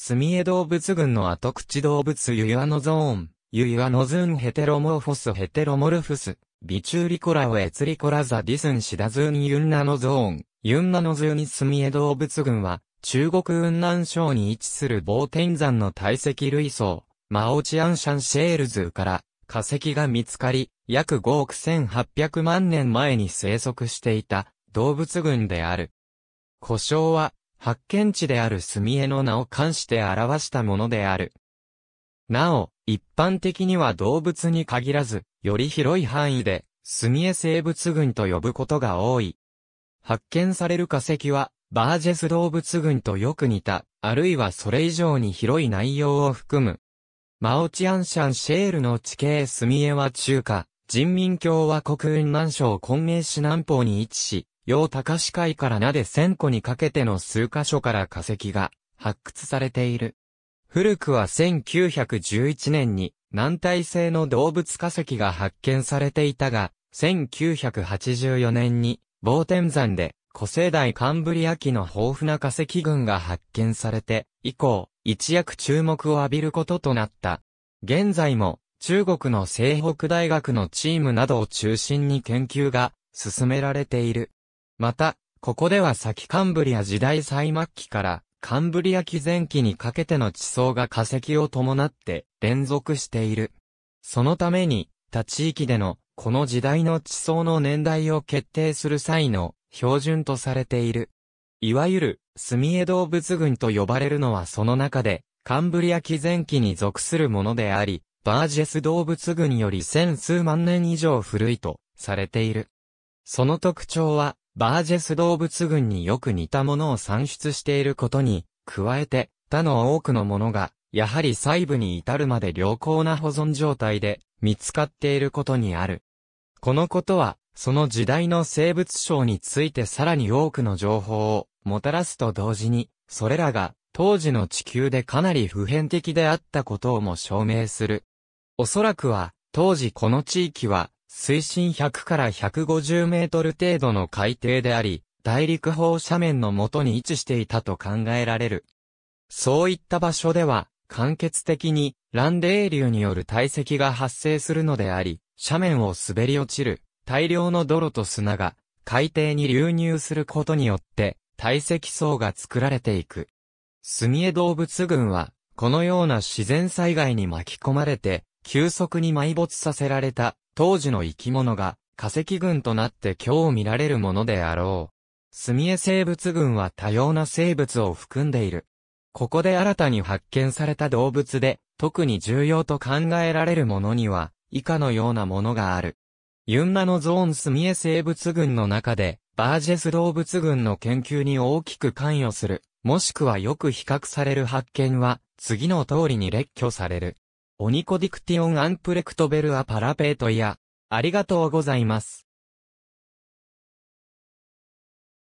住江動物群の後口動物ユユアノゾーン、ユユアノズンヘテロモーフォスヘテロモルフス、ビチューリコラオエツリコラザディスンシダズーニユンナノゾーン、ユンナノズーニ住江動物群は、中国雲南省に位置する某天山の堆積類層、マオチアンシャンシェールズから化石が見つかり、約5億1800万年前に生息していた動物群である。故障は発見地である墨絵の名を冠して表したものである。なお、一般的には動物に限らず、より広い範囲で、墨絵生物群と呼ぶことが多い。発見される化石は、バージェス動物群とよく似た、あるいはそれ以上に広い内容を含む。マオチアンシャンシェールの地形墨絵は中華、人民共和国雲南省昆明市南方に位置し、洋高市海からなで千個にかけての数箇所から化石が発掘されている。古くは1911年に軟体性の動物化石が発見されていたが、1984年に某天山で古生代カンブリア紀の豊富な化石群が発見されて、以降、一躍注目を浴びることとなった。現在も、中国の西北大学のチームなどを中心に研究が進められている。また、ここでは先カンブリア時代最末期から、カンブリア紀前期にかけての地層が化石を伴って連続している。そのために、他地域での、この時代の地層の年代を決定する際の標準とされている。いわゆる、墨エ動物群と呼ばれるのはその中で、カンブリア紀前期に属するものであり、バージェス動物群より千数万年以上古いとされている。その特徴は、バージェス動物群によく似たものを産出していることに、加えて、他の多くのものが、やはり細部に至るまで良好な保存状態で見つかっていることにある。このことは、その時代の生物賞についてさらに多くの情報をもたらすと同時に、それらが当時の地球でかなり普遍的であったことをも証明する。おそらくは、当時この地域は水深100から150メートル程度の海底であり、大陸砲斜面の元に位置していたと考えられる。そういった場所では、間欠的に乱泥流による堆積が発生するのであり、斜面を滑り落ちる大量の泥と砂が海底に流入することによって堆積層が作られていく。墨江動物群はこのような自然災害に巻き込まれて急速に埋没させられた当時の生き物が化石群となって今日見られるものであろう。墨絵生物群は多様な生物を含んでいる。ここで新たに発見された動物で、特に重要と考えられるものには、以下のようなものがある。ユンナのゾーンスミエ生物群の中で、バージェス動物群の研究に大きく関与する、もしくはよく比較される発見は、次の通りに列挙される。オニコディクティオンアンプレクトベルアパラペートや、ありがとうございます。